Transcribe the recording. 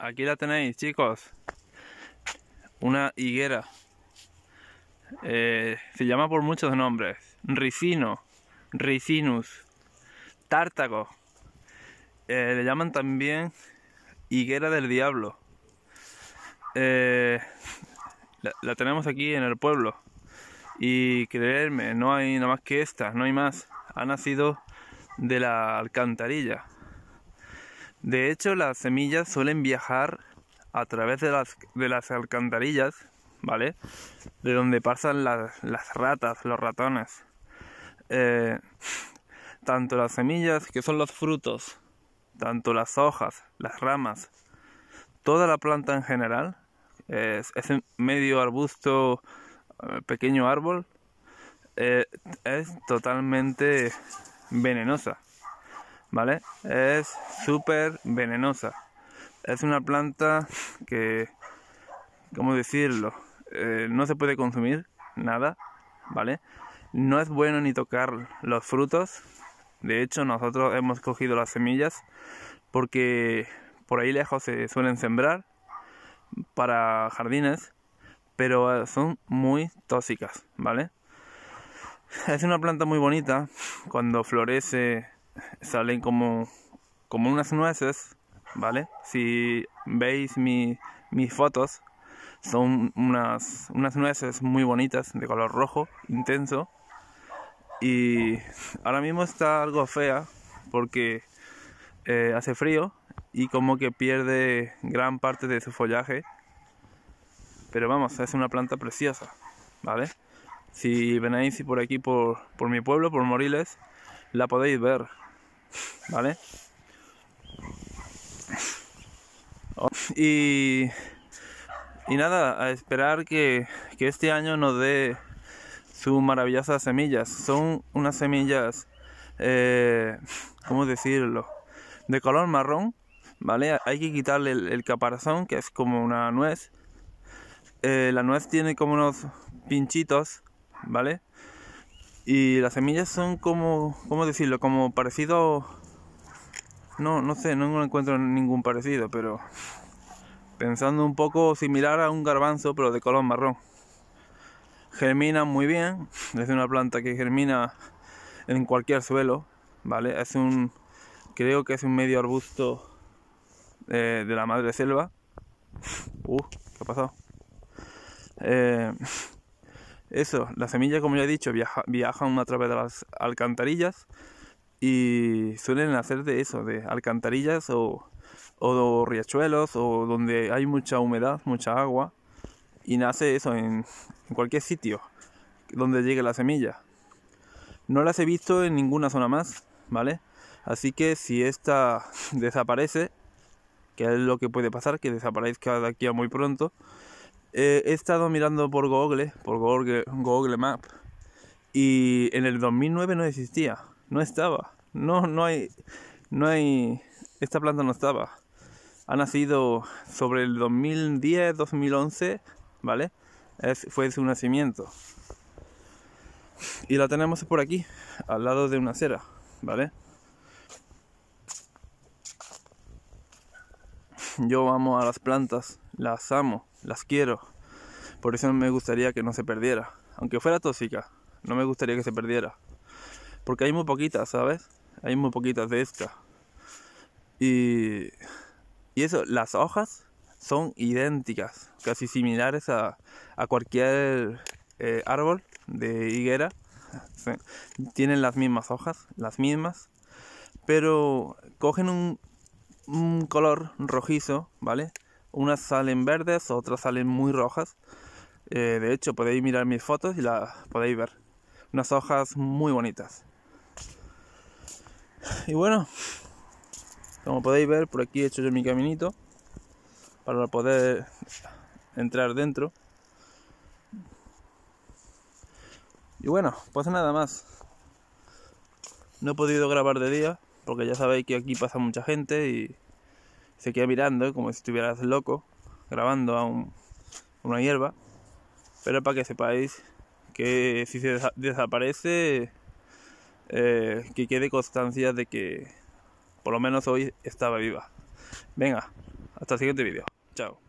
aquí la tenéis chicos una higuera eh, se llama por muchos nombres ricino ricinus tártago eh, le llaman también higuera del diablo eh, la, la tenemos aquí en el pueblo y creerme no hay nada más que esta no hay más ha nacido de la alcantarilla de hecho, las semillas suelen viajar a través de las, de las alcantarillas, ¿vale? De donde pasan las, ratas, los ratones. Eh, tanto las semillas, que son los frutos, tanto las hojas, las ramas, toda la planta en general, es, medio arbusto, eh, pequeño árbol, eh, es totalmente venenosa. ¿vale? Es súper venenosa. Es una planta que, ¿cómo decirlo? Eh, no se puede consumir nada, ¿vale? No es bueno ni tocar los frutos. De hecho, nosotros hemos cogido las semillas porque por ahí lejos se suelen sembrar para jardines, pero eh, son muy tóxicas, ¿vale? Es una planta muy bonita cuando florece salen como, como unas nueces, ¿vale? Si veis mis fotos, son unas, nueces muy bonitas, de color rojo, intenso. Y ahora mismo está algo fea porque eh, hace frío y como que pierde gran parte de su follaje. Pero vamos, es una planta preciosa, ¿vale? Si venéis por aquí, por, por mi pueblo, por Moriles, la podéis ver. ¿vale? Y, y nada, a esperar que, este año nos dé sus maravillosas semillas. Son unas semillas, eh, ¿cómo decirlo? De color marrón, ¿vale? Hay que quitarle el, caparazón, que es como una nuez. Eh, la nuez tiene como unos pinchitos, ¿vale? Y las semillas son como, ¿cómo decirlo? Como parecido... No, no sé, no encuentro ningún parecido, pero pensando un poco similar a un garbanzo, pero de color marrón. Germina muy bien, es una planta que germina en cualquier suelo, ¿vale? Es un, creo que es un medio arbusto eh, de la madre selva. Uh, ¿qué ha pasado? Eh, eso, la semilla, como ya he dicho, viaja, viajan a través de las alcantarillas y suelen nacer de eso, de alcantarillas o, o riachuelos o donde hay mucha humedad, mucha agua y nace eso en, en, cualquier sitio donde llegue la semilla. No las he visto en ninguna zona más, ¿vale? Así que si esta desaparece, que es lo que puede pasar, que desaparezca de aquí a muy pronto, eh, he estado mirando por Google, por Google, Map, y en el 2009 no existía, no estaba, no, no hay, no hay, esta planta no estaba. Ha nacido sobre el 2010, 2011, ¿vale? fue su nacimiento. Y la tenemos por aquí, al lado de una acera, ¿vale? Yo amo a las plantas las amo, las quiero. Por eso me gustaría que no se perdiera. Aunque fuera tóxica, no me gustaría que se perdiera. Porque hay muy poquitas, ¿sabes? Hay muy poquitas de estas. Y, y eso, las hojas son idénticas, casi similares a, cualquier eh, árbol de higuera. Tienen las mismas hojas, las mismas, pero cogen un color rojizo, ¿vale? unas salen verdes, otras salen muy rojas. Eh, de hecho, podéis mirar mis fotos y las podéis ver. Unas hojas muy bonitas. Y bueno, como podéis ver, por aquí he hecho yo mi caminito para poder entrar dentro. Y bueno, pues nada más. No he podido grabar de día porque ya sabéis que aquí pasa mucha gente y se queda mirando como si estuvieras loco grabando a una hierba. Pero para que sepáis que si se desaparece, eh, que quede constancia de que por lo menos hoy estaba viva. Venga, hasta el siguiente vídeo. Chao.